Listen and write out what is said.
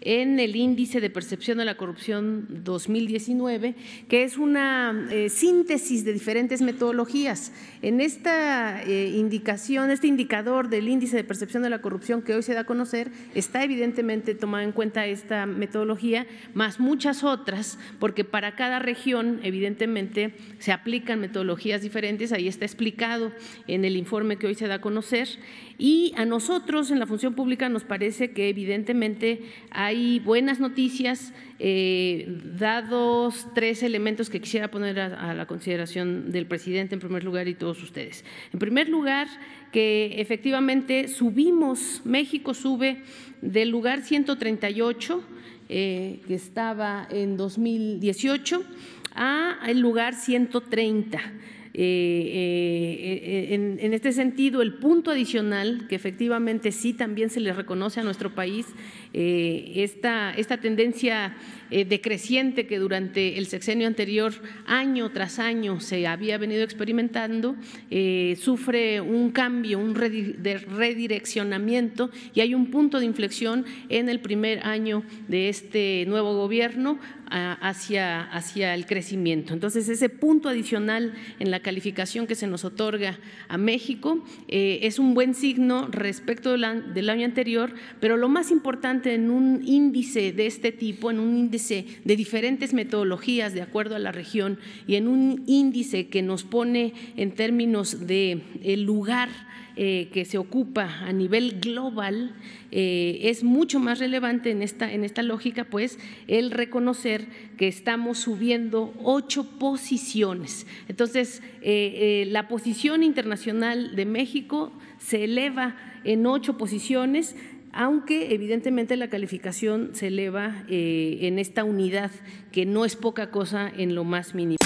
en el índice de percepción de la corrupción 2019, que es una eh, síntesis de diferentes metodologías. En esta eh, indicación, este indicador del índice de percepción de la corrupción que hoy se da a conocer, está evidentemente tomada en cuenta esta metodología, más muchas otras, porque para cada región evidentemente se aplican metodologías diferentes, ahí está explicado en el informe que hoy se da a conocer, y a nosotros en la función pública nos parece que evidentemente hay hay buenas noticias, eh, dados tres elementos que quisiera poner a, la consideración del presidente en primer lugar y todos ustedes. En primer lugar, que efectivamente subimos, México sube del lugar 138 eh, que estaba en 2018 a el lugar 130. Eh, eh, en, este sentido, el punto adicional que efectivamente sí también se le reconoce a nuestro país, eh, esta, esta, tendencia decreciente que durante el sexenio anterior, año tras año, se había venido experimentando, sufre un cambio, un redireccionamiento y hay un punto de inflexión en el primer año de este nuevo gobierno hacia, hacia el crecimiento. Entonces, ese punto adicional en la calificación que se nos otorga a México eh, es un buen signo respecto del año anterior, pero lo más importante en un índice de este tipo, en un índice de diferentes metodologías de acuerdo a la región y en un índice que nos pone en términos de el lugar eh, que se ocupa a nivel global, eh, es mucho más relevante en esta, en esta lógica, pues, el reconocer que estamos subiendo ocho posiciones. Entonces, eh, la posición internacional de México se eleva en ocho posiciones, aunque evidentemente la calificación se eleva en esta unidad, que no es poca cosa en lo más mínimo.